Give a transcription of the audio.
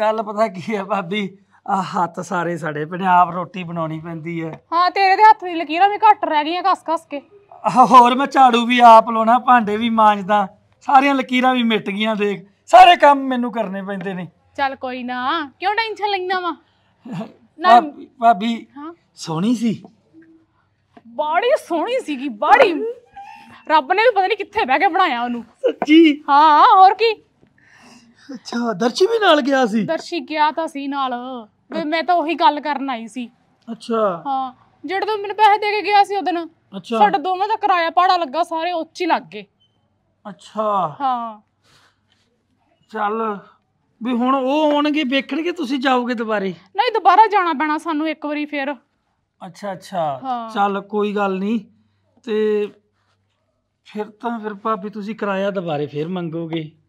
ਗੱਲ ਪਤਾ ਕੀ ਹੈ ਭਾਬੀ ਆ ਹੱਥ ਸਾਰੇ ਸਾਡੇ ਪੰਜਾਬ ਰੋਟੀ ਬਣਾਉਣੀ ਪੈਂਦੀ ਹੈ ਹਾਂ ਤੇਰੇ ਦੇ ਹੱਥ ਦੀ ਲਕੀਰਾਂ ਵੀ ਘੱਟ ਰਹਿ ਗਈਆਂ ਘਸ ਘਸ ਕੇ ਹੋਰ ਮੈਂ ਝਾੜੂ ਵੀ ਆਪ ਲਾਉਣਾ ਭਾਂਡੇ ਵੀ ਮਾਂਜਦਾ ਸਾਰੀਆਂ ਲਕੀਰਾਂ ਵੀ ਮਿਟ ਗਈਆਂ ਦੇਖ ਸਾਰੇ ਕੰਮ ਮੈਨੂੰ ਕਰਨੇ ਪੈਂਦੇ ਨੇ ਚੱਲ ਕੋਈ ਨਾ ਕਿਉਂ ਟੈਨਸ਼ਨ ਲੈਂਦਾ ਵਾ ਨਾ ਭਾਬੀ- ਭਾਬੀ ਹਾਂ ਸੋਹਣੀ ਸੀ ਬਾੜੀ ਸੋਹਣੀ ਸੀਗੀ ਬਾੜੀ ਰੱਬ ਨੇ ਵੀ ਪਤਾ ਨਹੀਂ ਕਿੱਥੇ ਬਹਿ ਕੇ ਬਣਾਇਆ ਉਹਨੂੰ ਸੱਚੀ ਹਾਂ ਹੋਰ ਕੀ ਅੱਛਾ ਦਰਸ਼ੀ ਵੀ ਨਾਲ ਗਿਆ ਸੀ ਦਰਸ਼ੀ ਗਿਆ ਤਾਂ ਸੀ ਨਾਲ ਮੈਂ ਤਾਂ ਉਹੀ ਗੱਲ ਕਰਨ ਆਈ ਸੀ ਅੱਛਾ ਹਾਂ ਜਿਹੜਾ ਤੂੰ ਮੈਨੂੰ ਪੈਸੇ ਦੇ ਕੇ ਗਿਆ ਸੀ ਉਹਦਨ ਅੱਛਾ ਸਾਡੇ ਦੋਵਾਂ ਦਾ ਕਿਰਾਇਆ ਪਾੜਾ ਲੱਗਾ ਸਾਰੇ ਉੱਚ ਹੀ ਲੱਗ ਗਏ ਅੱਛਾ ਹਾਂ ਚੱਲ ਵੀ ਹੁਣ ਉਹ ਆਉਣਗੇ ਵੇਖਣਗੇ ਤੁਸੀਂ ਜਾਓਗੇ ਦੁਬਾਰੇ ਨਹੀਂ ਦੁਬਾਰਾ ਜਾਣਾ ਪੈਣਾ ਸਾਨੂੰ ਇੱਕ ਵਾਰੀ ਫੇਰ ਅੱਛਾ ਅੱਛਾ ਚੱਲ ਕੋਈ ਗੱਲ ਨਹੀਂ ਤੇ ਫਿਰ ਤਾਂ ਫਿਰ ਭਾਬੀ ਤੁਸੀਂ ਕਿਰਾਇਆ ਦੁਬਾਰੇ ਫੇਰ ਮੰਗੋਗੇ